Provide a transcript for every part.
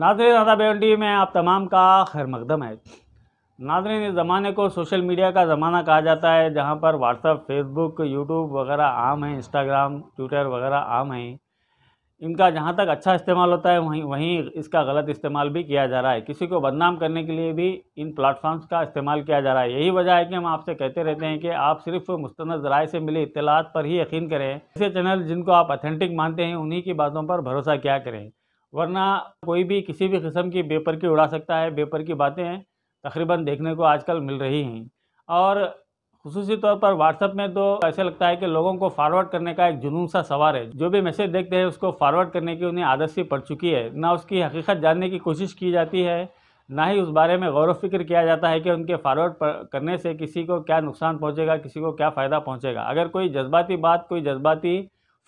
नाजरीन आदाब बेवंडी में आप तमाम का खैर मकदम है नाजरीन इस ज़माने को सोशल मीडिया का ज़माना कहा जाता है जहाँ पर व्हाट्सअप फेसबुक यूट्यूब वगैरह आम है इंस्टाग्राम ट्विटर वगैरह आम है इनका जहाँ तक अच्छा इस्तेमाल होता है वहीं वहीं इसका गलत इस्तेमाल भी किया जा रहा है किसी को बदनाम करने के लिए भी इन प्लेटफॉर्म्स का इस्तेमाल किया जा रहा है यही वजह है कि हम आपसे कहते रहते हैं कि आप सिर्फ मुस्ंद राय से मिली इतलात पर ही यकीन करें ऐसे चैनल जिनको आप अथेंटिक मानते हैं उन्हीं की बातों पर भरोसा क्या करें वरना कोई भी किसी भी किस्म की बेपर की उड़ा सकता है बेपर की बातें तकरीबन देखने को आजकल मिल रही हैं और खसूस तौर पर व्हाट्सअप में तो ऐसे लगता है कि लोगों को फॉरवर्ड करने का एक जुनून सा सवार है जो भी मैसेज देखते हैं उसको फॉरवर्ड करने की उन्हें आदत सी पड़ चुकी है ना उसकी हकीकत जानने की कोशिश की जाती है ना ही उस बारे में गौर फिक्र किया जाता है कि उनके फॉरवर्ड करने से किसी को क्या नुकसान पहुँचेगा किसी को क्या फ़ायदा पहुँचेगा अगर कोई जज्बाती बात कोई जज्बाती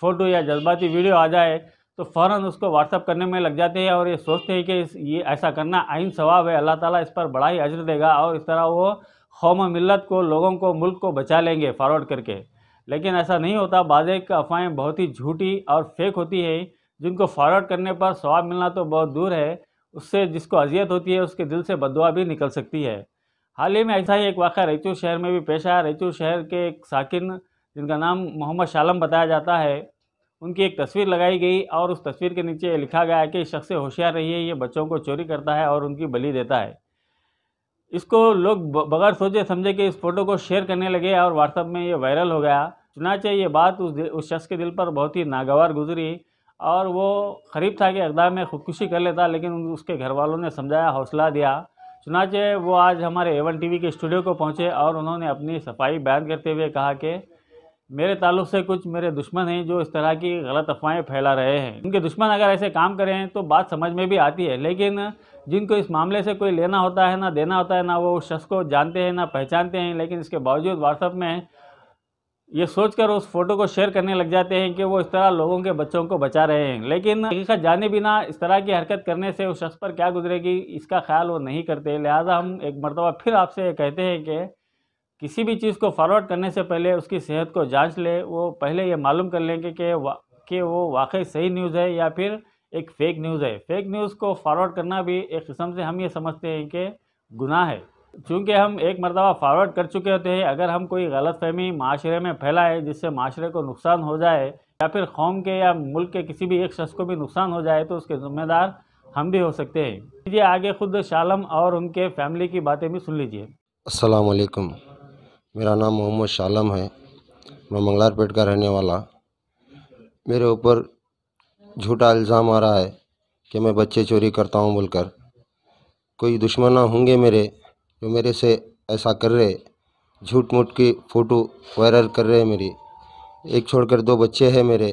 फ़ोटो या जज्बाती वीडियो आ जाए तो फ़ौर उसको व्हाट्सअप करने में लग जाते हैं और ये सोचते हैं कि इस ये ऐसा करना आइन स्वाब है अल्लाह ताला इस पर बड़ा ही अजर देगा और इस तरह वो कौम मिलत को लोगों को मुल्क को बचा लेंगे फॉरवर्ड करके लेकिन ऐसा नहीं होता बाद अफवाहें बहुत ही झूठी और फेक होती है जिनको फॉरवर्ड करने पर स्वाब मिलना तो बहुत दूर है उससे जिसको अजियत होती है उसके दिल से बदुआ भी निकल सकती है हाल ही में ऐसा ही एक वाक़ रैचू शहर में भी पेश आया रईचू शहर के एक साकिन जिनका नाम मोहम्मद शालम बताया जाता है उनकी एक तस्वीर लगाई गई और उस तस्वीर के नीचे लिखा गया है कि शख्स होशियार रहिए ये बच्चों को चोरी करता है और उनकी बलि देता है इसको लोग बगैर सोचे समझे कि इस फोटो को शेयर करने लगे और व्हाट्सएप में ये वायरल हो गया चुनाचे ये बात उस उस शख्स के दिल पर बहुत ही नागवार गुजरी और वो करीब था कि अकदार में खुदकुशी कर लेता लेकिन उसके घर वालों ने समझाया हौसला दिया चुनाचे वो आज हमारे एवन टीवी के स्टूडियो को पहुँचे और उन्होंने अपनी सफाई बयान करते हुए कहा कि मेरे ताल्लुक से कुछ मेरे दुश्मन हैं जो इस तरह की गलत अफवाहें फैला रहे हैं उनके दुश्मन अगर ऐसे काम करें तो बात समझ में भी आती है लेकिन जिनको इस मामले से कोई लेना होता है ना देना होता है ना वो उस शख्स को जानते हैं ना पहचानते हैं लेकिन इसके बावजूद व्हाट्सअप में ये सोचकर उस फोटो को शेयर करने लग जाते हैं कि वो इस तरह लोगों के बच्चों को बचा रहे हैं लेकिन हकीकत जाने बिना इस तरह की हरकत करने से उस शख्स पर क्या गुजरेगी इसका ख्याल वो नहीं करते लिहाजा हम एक मरतबा फिर आपसे कहते हैं कि किसी भी चीज़ को फॉरवर्ड करने से पहले उसकी सेहत को जांच ले वो पहले ये मालूम कर लेंगे कि वा, कि वो वाकई सही न्यूज़ है या फिर एक फेक न्यूज़ है फेक न्यूज़ को फॉरवर्ड करना भी एक किस्म से हम ये समझते हैं कि गुनाह है चूँकि हम एक मरतबा फॉरवर्ड कर चुके होते हैं अगर हम कोई गलत फहमी माशरे में फैलाए जिससे माशरे को नुकसान हो जाए या फिर कौम के या मुल्क के किसी भी एक शख्स को भी नुकसान हो जाए तो उसके ज़िम्मेदार हम भी हो सकते हैं लीजिए आगे खुद शालम और उनके फैमिली की बातें भी सुन लीजिए असलकम मेरा नाम मोहम्मद शालम है मैं मंगलारपेट का रहने वाला मेरे ऊपर झूठा इल्ज़ाम आ रहा है कि मैं बच्चे चोरी करता हूँ बोलकर कोई दुश्मना होंगे मेरे जो मेरे से ऐसा कर रहे झूठ मूठ की फ़ोटो वायरल कर रहे मेरी एक छोड़कर दो बच्चे हैं मेरे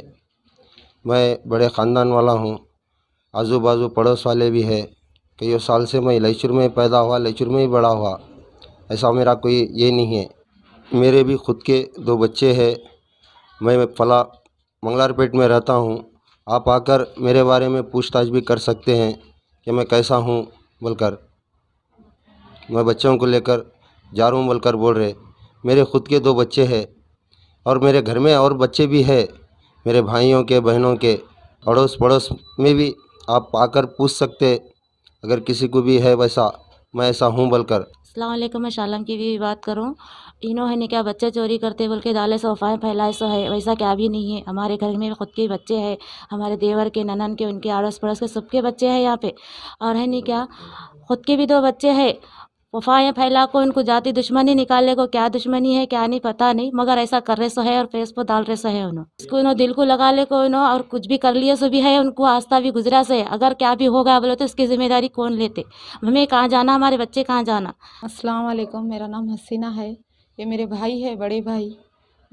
मैं बड़े ख़ानदान वाला हूँ आजू बाजू पड़ोस वाले भी है कई साल से मैं लहचुर में पैदा हुआ लहचुर में ही बड़ा हुआ ऐसा मेरा कोई ये नहीं है मेरे भी खुद के दो बच्चे हैं मैं फला मंगलारपेट में रहता हूँ आप आकर मेरे बारे में पूछताछ भी कर सकते हैं कि मैं कैसा हूँ बोलकर मैं बच्चों को लेकर जा रहा हूँ बोलकर बोल रहे मेरे खुद के दो बच्चे हैं और मेरे घर में और बच्चे भी है मेरे भाइयों के बहनों के अड़ोस पड़ोस में भी आप आकर पूछ सकते अगर किसी को भी है वैसा मैं ऐसा हूँ बोलकर अल्लाह मैं शालम की भी बात करूँ इन्हों है ने क्या बच्चे चोरी करते बोल के डाले सो अफवाहें फैलाए सो है वैसा क्या भी नहीं है हमारे घर में खुद के बच्चे हैं हमारे देवर के ननन के उनके अड़ोस पड़ोस के सबके बच्चे हैं यहाँ पे और है नहीं क्या खुद के भी दो बच्चे हैं वफाएँ फैला को उनको जाति दुश्मनी निकालने को क्या दुश्मनी है क्या नहीं पता नहीं मगर ऐसा कर रहे सो है और फेस पर डाल रहे सो है उन्होंने इसको उन्होंने दिल को लगा ले को उन्होंने और कुछ भी कर लिए सो भी है उनको आस्था भी गुजरा से है अगर क्या भी होगा बोलो तो इसकी जिम्मेदारी कौन लेते हमें कहाँ जाना हमारे बच्चे कहाँ जाना असलम मेरा नाम हसीना है ये मेरे भाई है बड़े भाई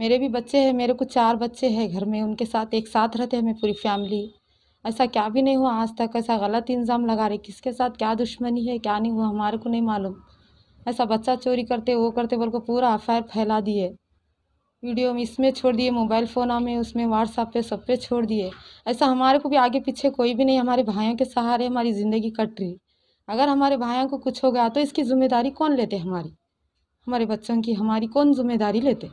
मेरे भी बच्चे हैं मेरे को चार बच्चे हैं घर में उनके साथ एक साथ रहते हैं मैं पूरी फैमिली ऐसा क्या भी नहीं हुआ आज तक ऐसा गलत इंजाम लगा रहे किसके साथ क्या दुश्मनी है क्या नहीं हुआ हमारे को नहीं मालूम ऐसा बच्चा चोरी करते वो करते बोल को पूरा अफेयर फैला दिए वीडियो में इसमें छोड़ दिए मोबाइल फ़ोन में उसमें व्हाट्सअप पे सब पे छोड़ दिए ऐसा हमारे को भी आगे पीछे कोई भी नहीं हमारे भाइयों के सहारे हमारी ज़िंदगी कट रही अगर हमारे भाइयों को कुछ हो गया तो इसकी जिम्मेदारी कौन लेते हमारी हमारे बच्चों की हमारी कौन जिम्मेदारी लेते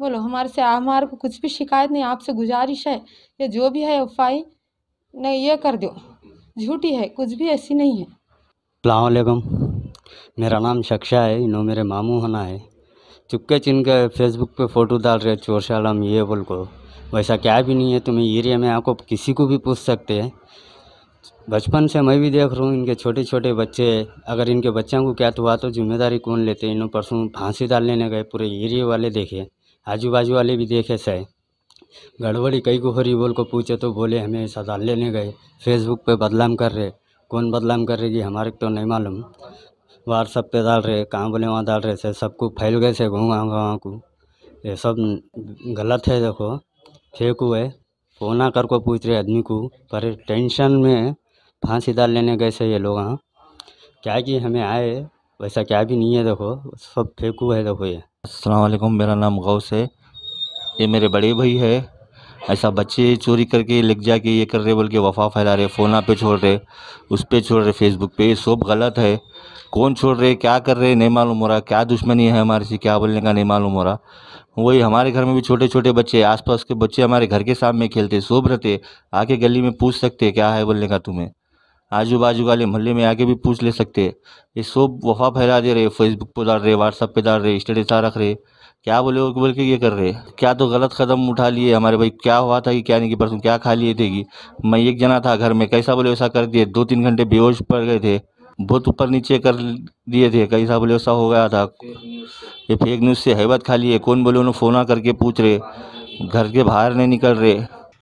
बोलो हमारे से हमारे को कुछ भी शिकायत नहीं आपसे गुजारिश है या जो भी है अफवाही नहीं ये कर दो झूठी है कुछ भी ऐसी नहीं है अलैक्म मेरा नाम शक्षा है इन्हों मेरे मामू होना है चुपके चिन के फेसबुक पे फ़ोटो डाल रहे चोरशालम ये बोल को वैसा क्या भी नहीं है तुम्हें एरिया में आपको किसी को भी पूछ सकते हैं बचपन से मैं भी देख रहा हूँ इनके छोटे छोटे बच्चे अगर इनके बच्चों को क्या तो हुआ तो जिम्मेदारी कौन लेते इन परसों फांसी डाल लेने गए पूरे एरिए वाले देखे आजू बाजू वाले भी देखे सही गड़बड़ी कई को हरी बोल को पूछे तो बोले हमें ऐसा डाल लेने गए फेसबुक पर बदलाम कर रहे कौन बदलाम कर रहे कि हमारे तो नहीं मालूम व्हाट्सअप पे डाल रहे कहाँ बोले वहाँ डाल रहे थे सबको फैल गए से गाँव वहाँ को ये सब गलत है देखो फेक हुए फोना कर को पूछ रहे आदमी को पर टेंशन में फांसी डाल लेने गए थे ये लोग हाँ क्या कि हमें आए वैसा क्या भी नहीं है देखो सब फेंकू है देखो ये असलकुम मेरा नाम गौस है ये मेरे बड़े भाई है ऐसा बच्चे चोरी करके लिख जा के ये कर रहे बोल के वफा फैला रहे फोन पे छोड़ रहे उस पर छोड़ रहे फेसबुक पे सब गलत है कौन छोड़ रहे क्या कर रहे नहीं मालूम हो रहा क्या दुश्मनी है हमारे से क्या बोलने का नहीं मालूम हो रहा वही हमारे घर में भी छोटे छोटे बच्चे आसपास के बच्चे हमारे घर के सामने खेलते सोब रहते आके गली में पूछ सकते क्या है बोलने का तुम्हें आजू बाजू वाले मोहल्ले में आके भी पूछ ले सकते हैं ये सब वफा फैला दे रहे फेसबुक पर डाल रहे व्हाट्सअप पे डाल रहे स्टेटस रख रहे क्या बोले वो बोल के ये कर रहे क्या तो गलत कदम उठा लिए हमारे भाई क्या हुआ था कि क्या नहीं कि परसों क्या खा लिए थे कि मैं एक जना था घर में कैसा बोले वैसा कर दिए दो तीन घंटे बेहोश पड़ गए थे बहुत ऊपर नीचे कर दिए थे कैसा बोले वैसा हो गया था ये फेक न्यूज़ से हैबत खा लिए कौन बोले उन्होंने फ़ोन करके पूछ रहे घर के बाहर नहीं निकल रहे